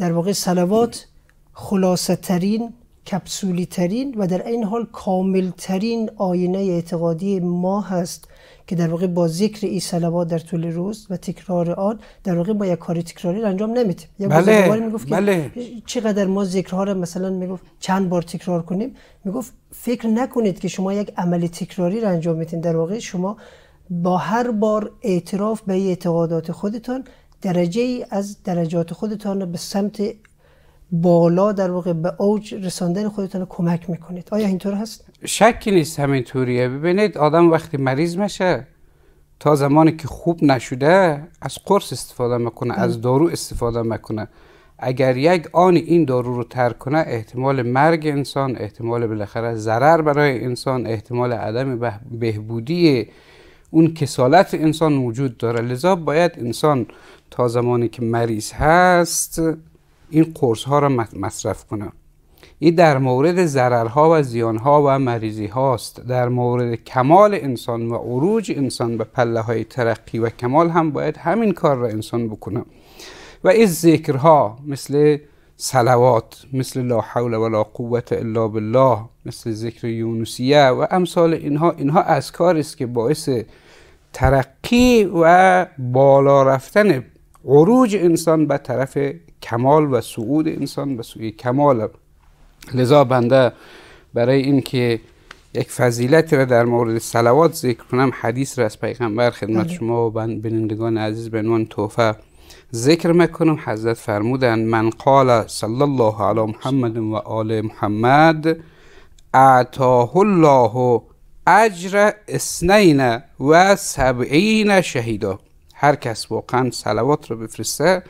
در واقع سلوات خلاصه ترین کپسولی ترین و در این حال کامل ترین آینه اعتقادی ما هست که در واقع با ذکر این سلوات در طول روز و تکرار آن در واقع با یک کار تکراری انجام نمیدیم یک بله، میگفت که بله. چقدر ما ذکرها را مثلا میگفت چند بار تکرار کنیم میگفت فکر نکنید که شما یک عمل تکراری را انجام میدین در واقع شما با هر بار اعتراف به اعتقادات خودتان درجه ای از درجات خودتان رو به سمت بالا در واقع به اوج رساندن خودتان کمک میکنید آیا اینطور هست؟ شکی نیست همینطوریه ببینید آدم وقتی مریض میشه تا زمانی که خوب نشده از قرص استفاده میکنه از دارو استفاده میکنه اگر یک آن این دارو رو ترک کنه احتمال مرگ انسان احتمال بالاخره ضرر برای انسان احتمال عدم بهبودی اون کسالت انسان وجود داره لذا باید انسان تا زمانی که مریض هست این قرص ها را مصرف کنه این در مورد ضررها و زیانها و مریضی هاست در مورد کمال انسان و عروج انسان به پله های ترقی و کمال هم باید همین کار را انسان بکنه و این ذکرها مثل سلوات مثل لا حول ولا قوت الا بالله مثل ذکر یونسیه و امثال اینها اینها از است که باعث ترقی و بالا رفتن عروج انسان به طرف کمال و صعود انسان به سوی کمال لذا بنده برای اینکه یک فضیلتی را در مورد سلوات ذکر کنم حدیث را از پیغمبر خدمت بله. شما و بینندگان عزیز به عنوان توفه ذکر میکنم حضرت فرمودن من قال صلی الله علی محمد و آل محمد اعطاه الله اجر اسنین و سبعین شهیدا هر کس واقعا سلوات رو بفرسته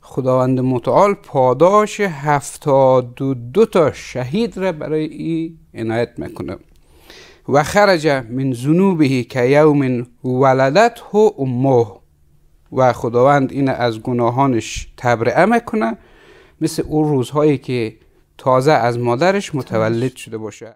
خداوند متعال پاداش هفتاد و دو تا شهید را برای این عنایت میکنه و خرج من زنوبه که یوم و امه و خداوند این از گناهانش تبرئه میکنه مثل اون روزهایی که تازه از مادرش متولد شده باشه